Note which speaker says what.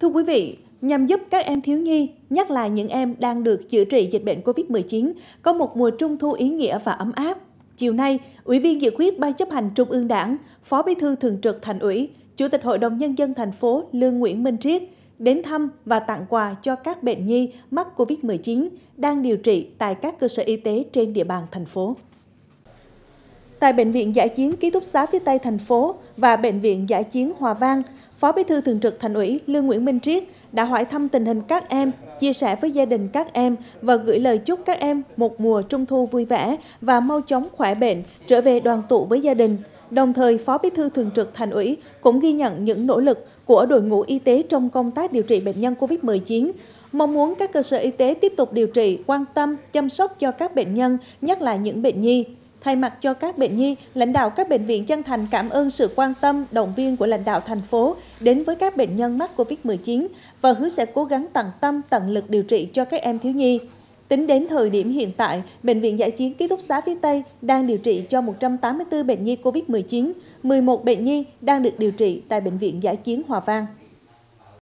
Speaker 1: Thưa quý vị, nhằm giúp các em thiếu nhi, nhắc lại những em đang được chữa trị dịch bệnh COVID-19, có một mùa trung thu ý nghĩa và ấm áp. Chiều nay, Ủy viên Dự quyết Ban chấp hành Trung ương Đảng, Phó Bí thư Thường trực Thành ủy, Chủ tịch Hội đồng Nhân dân thành phố Lương Nguyễn Minh Triết đến thăm và tặng quà cho các bệnh nhi mắc COVID-19 đang điều trị tại các cơ sở y tế trên địa bàn thành phố. Tại Bệnh viện Giải chiến Ký túc xá phía Tây thành phố và Bệnh viện Giải chiến Hòa Vang, Phó Bí thư Thường trực Thành ủy Lương Nguyễn Minh Triết đã hỏi thăm tình hình các em, chia sẻ với gia đình các em và gửi lời chúc các em một mùa trung thu vui vẻ và mau chóng khỏe bệnh, trở về đoàn tụ với gia đình. Đồng thời, Phó Bí thư Thường trực Thành ủy cũng ghi nhận những nỗ lực của đội ngũ y tế trong công tác điều trị bệnh nhân COVID-19, mong muốn các cơ sở y tế tiếp tục điều trị, quan tâm, chăm sóc cho các bệnh nhân, nhất là những bệnh nhi. Thay mặt cho các bệnh nhi, lãnh đạo các bệnh viện chân thành cảm ơn sự quan tâm, động viên của lãnh đạo thành phố đến với các bệnh nhân mắc COVID-19 và hứa sẽ cố gắng tận tâm, tận lực điều trị cho các em thiếu nhi. Tính đến thời điểm hiện tại, Bệnh viện Giải chiến Ký túc xá phía Tây đang điều trị cho 184 bệnh nhi COVID-19, 11 bệnh nhi đang được điều trị tại Bệnh viện Giải chiến Hòa Vang.